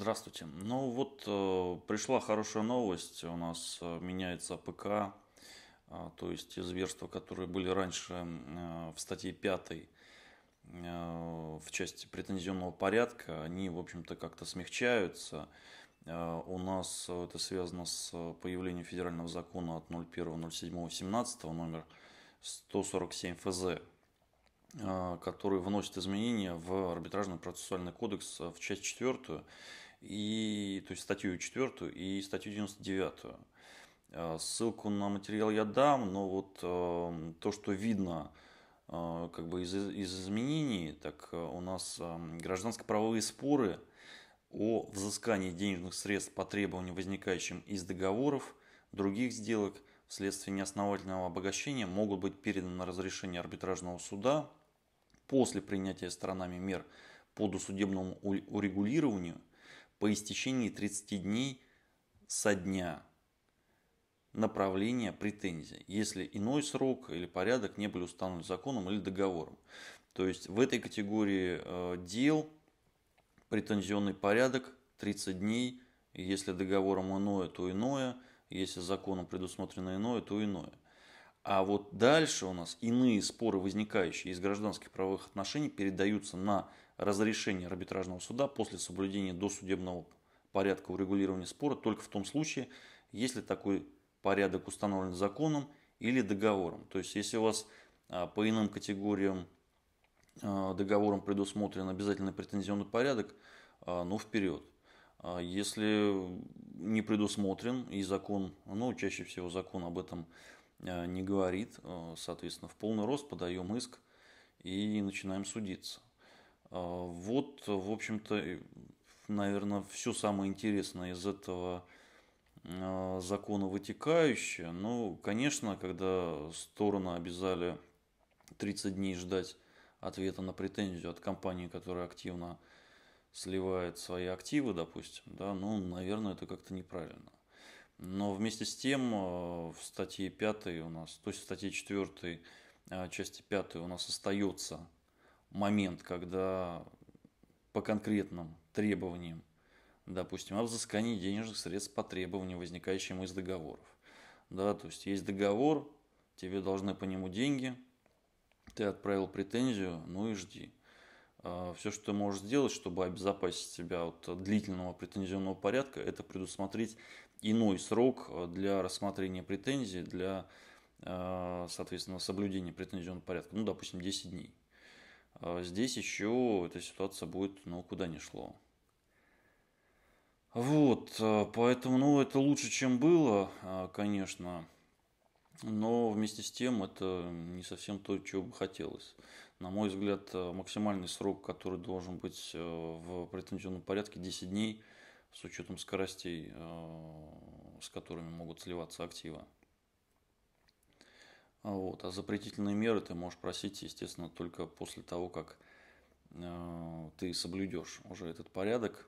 Здравствуйте. Ну вот э, пришла хорошая новость. У нас э, меняется ПК, э, то есть те зверства, которые были раньше э, в статье 5 э, в части претензионного порядка, они, в общем-то, как-то смягчаются. Э, у нас это связано с появлением федерального закона от 01.07.17 номер 147 ФЗ, который вносит изменения в арбитражный процессуальный кодекс в часть четвертую, и, то есть статью 4 и статью 99. Э, ссылку на материал я дам, но вот эм, то, что видно э, как бы из, из изменений, так э, у нас эм, гражданско-правовые споры о взыскании денежных средств по требованию, возникающим из договоров, других сделок вследствие неосновательного обогащения могут быть переданы на разрешение арбитражного суда после принятия сторонами мер по досудебному урегулированию по истечении 30 дней со дня направления претензий, если иной срок или порядок не были установлены законом или договором. То есть в этой категории э, дел претензионный порядок 30 дней, если договором иное, то иное, если законом предусмотрено иное, то иное. А вот дальше у нас иные споры, возникающие из гражданских правовых отношений, передаются на разрешение арбитражного суда после соблюдения досудебного порядка урегулирования спора только в том случае, если такой порядок установлен законом или договором. То есть, если у вас а, по иным категориям а, договором предусмотрен обязательный претензионный порядок, а, ну вперед. Если не предусмотрен и закон, ну чаще всего закон об этом не говорит, соответственно, в полный рост подаем иск и начинаем судиться. А, вот, в общем-то, наверное, все самое интересное из этого а, закона вытекающее. Ну, конечно, когда стороны обязали 30 дней ждать ответа на претензию от компании, которая активно сливает свои активы, допустим, да, ну, наверное, это как-то неправильно. Но вместе с тем а, в статье 5 у нас, то есть в статье 4 части 5 у нас остается момент, когда по конкретным требованиям, допустим, о взыскании денежных средств по требованиям, возникающим из договоров. Да, то есть есть договор, тебе должны по нему деньги, ты отправил претензию, ну и жди. А, Все, что ты можешь сделать, чтобы обезопасить себя от длительного претензионного порядка, это предусмотреть иной срок для рассмотрения претензий, для, а, соответственно, соблюдения претензионного порядка, ну, допустим, 10 дней. А здесь еще эта ситуация будет, ну, куда ни шло. Вот, а, поэтому, ну, это лучше, чем было, а, конечно, но вместе с тем это не совсем то, чего бы хотелось. На мой взгляд, максимальный срок, который должен быть в претензионном порядке, 10 дней, с учетом скоростей, с которыми могут сливаться активы. А вот. А запретительные меры ты можешь просить, естественно, только после того, как э, ты соблюдешь уже этот порядок.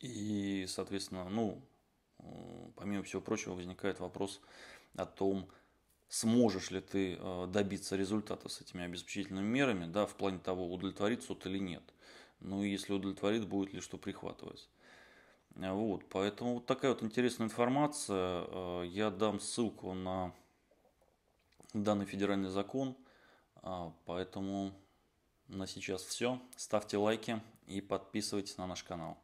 И, соответственно, ну, э, помимо всего прочего, возникает вопрос о том, сможешь ли ты э, добиться результата с этими обеспечительными мерами, да, в плане того, удовлетворит суд или нет. Ну и если удовлетворит, будет ли что прихватывать. Вот, поэтому вот такая вот интересная информация. Э, я дам ссылку на данный федеральный закон. А, поэтому на сейчас все. Ставьте лайки и подписывайтесь на наш канал.